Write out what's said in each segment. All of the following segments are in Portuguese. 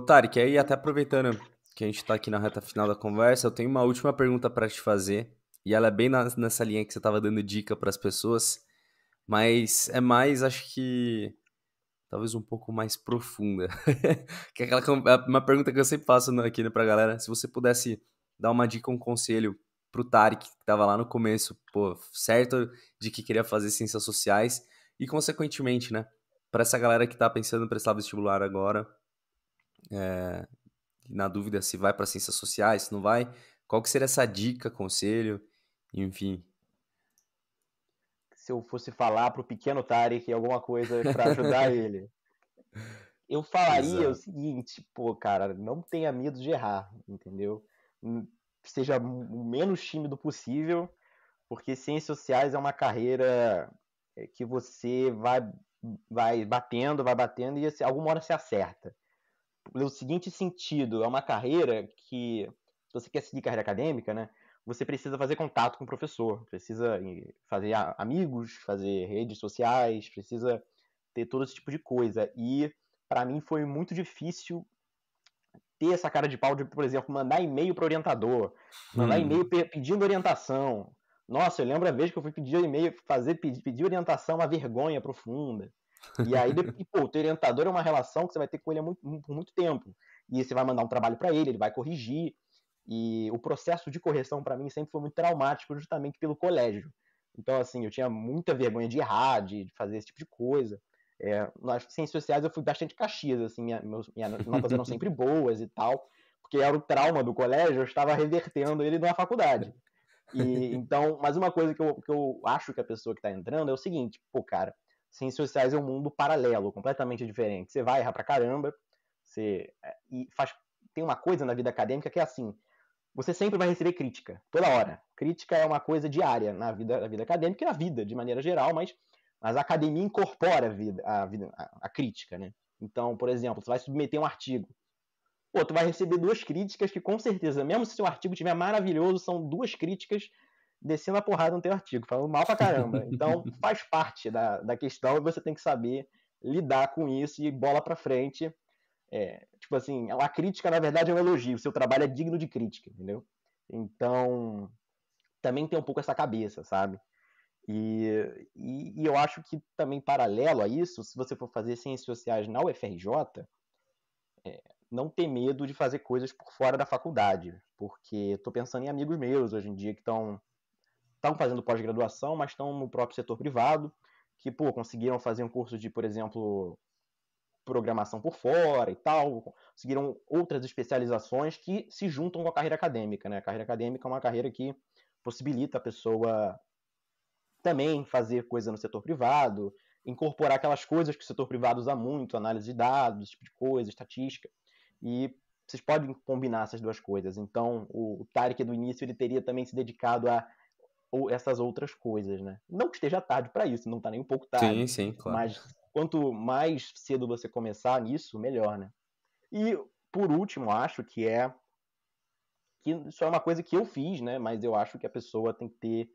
Tarek, aí até aproveitando que a gente está aqui na reta final da conversa, eu tenho uma última pergunta para te fazer, e ela é bem na, nessa linha que você estava dando dica para as pessoas, mas é mais, acho que, talvez um pouco mais profunda. que é aquela, é uma pergunta que eu sempre faço né, aqui né, para a galera, se você pudesse dar uma dica, um conselho para o Tarek, que estava lá no começo, pô, certo de que queria fazer ciências sociais, e consequentemente, né, para essa galera que está pensando em prestar vestibular agora, é, na dúvida se vai para ciências sociais, se não vai, qual que seria essa dica, conselho, enfim? Se eu fosse falar para o pequeno Tarek alguma coisa para ajudar ele, eu falaria Exato. o seguinte, pô, cara, não tenha medo de errar, entendeu? Seja o menos tímido possível, porque ciências sociais é uma carreira é, que você vai, vai batendo, vai batendo e assim, alguma hora se acerta no seguinte sentido, é uma carreira que, se você quer seguir carreira acadêmica, né, você precisa fazer contato com o professor, precisa fazer amigos, fazer redes sociais, precisa ter todo esse tipo de coisa. E para mim foi muito difícil ter essa cara de pau de, por exemplo, mandar e-mail para orientador, mandar hum. e-mail pedindo orientação. Nossa, eu lembro a vez que eu fui pedir e-mail, fazer pedir, pedir orientação, uma vergonha profunda. E aí, e, pô, o teu orientador é uma relação que você vai ter com ele muito, por muito tempo. E você vai mandar um trabalho para ele, ele vai corrigir. E o processo de correção para mim sempre foi muito traumático, justamente pelo colégio. Então, assim, eu tinha muita vergonha de errar, de, de fazer esse tipo de coisa. É, nas ciências sociais eu fui bastante caxias, assim, minha, meus, minhas notas eram sempre boas e tal, porque era o trauma do colégio, eu estava revertendo ele na faculdade. E, então, mas uma coisa que eu, que eu acho que a pessoa que está entrando é o seguinte, pô, cara, Ciências sociais é um mundo paralelo, completamente diferente. Você vai errar pra caramba, você é, e faz tem uma coisa na vida acadêmica que é assim, você sempre vai receber crítica, toda hora. Crítica é uma coisa diária na vida, na vida acadêmica e na vida de maneira geral, mas, mas a academia incorpora a vida, a, vida, a crítica, né? Então, por exemplo, você vai submeter um artigo. Pô, tu vai receber duas críticas que com certeza, mesmo se o artigo estiver maravilhoso, são duas críticas descendo a porrada no teu artigo, falando mal pra caramba. Então faz parte da, da questão e você tem que saber lidar com isso e bola pra frente. É, tipo assim, a crítica, na verdade, é um elogio. O seu trabalho é digno de crítica, entendeu? Então, também tem um pouco essa cabeça, sabe? E, e, e, eu acho que também paralelo a isso, se você for fazer ciências sociais na UFRJ, é, não ter medo de fazer coisas por fora da faculdade, porque estou pensando em amigos meus hoje em dia que estão estavam fazendo pós-graduação, mas estão no próprio setor privado, que, pô, conseguiram fazer um curso de, por exemplo, programação por fora e tal, conseguiram outras especializações que se juntam com a carreira acadêmica, né? A carreira acadêmica é uma carreira que possibilita a pessoa também fazer coisa no setor privado, incorporar aquelas coisas que o setor privado usa muito, análise de dados, esse tipo de coisa, estatística. E vocês podem combinar essas duas coisas. Então, o, o Tarek do início ele teria também se dedicado a ou essas outras coisas, né? Não que esteja tarde para isso, não tá nem um pouco tarde. Sim, sim, claro. Mas quanto mais cedo você começar nisso, melhor, né? E por último, acho que é que isso é uma coisa que eu fiz, né? Mas eu acho que a pessoa tem que ter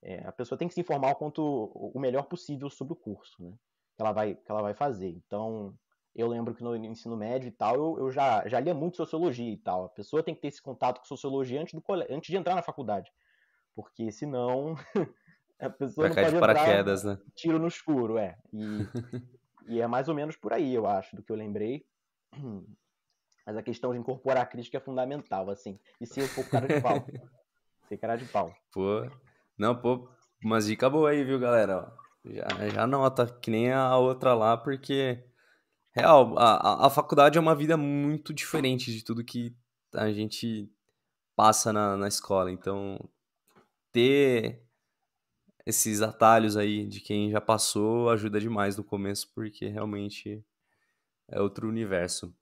é, a pessoa tem que se informar o quanto o melhor possível sobre o curso, né? Que ela vai que ela vai fazer. Então eu lembro que no ensino médio e tal, eu, eu já, já lia muito sociologia e tal. A pessoa tem que ter esse contato com sociologia antes, do, antes de entrar na faculdade porque senão a pessoa Vai não pode paraquedas, né? tiro no escuro, é. E, e é mais ou menos por aí, eu acho, do que eu lembrei. Mas a questão de incorporar a crítica é fundamental, assim. E se eu for cara de pau. ser cara de pau. Pô, não, pô, mas dica boa aí, viu, galera? Já, já nota, que nem a outra lá, porque... Real, a, a faculdade é uma vida muito diferente de tudo que a gente passa na, na escola. Então, ter esses atalhos aí de quem já passou ajuda demais no começo, porque realmente é outro universo.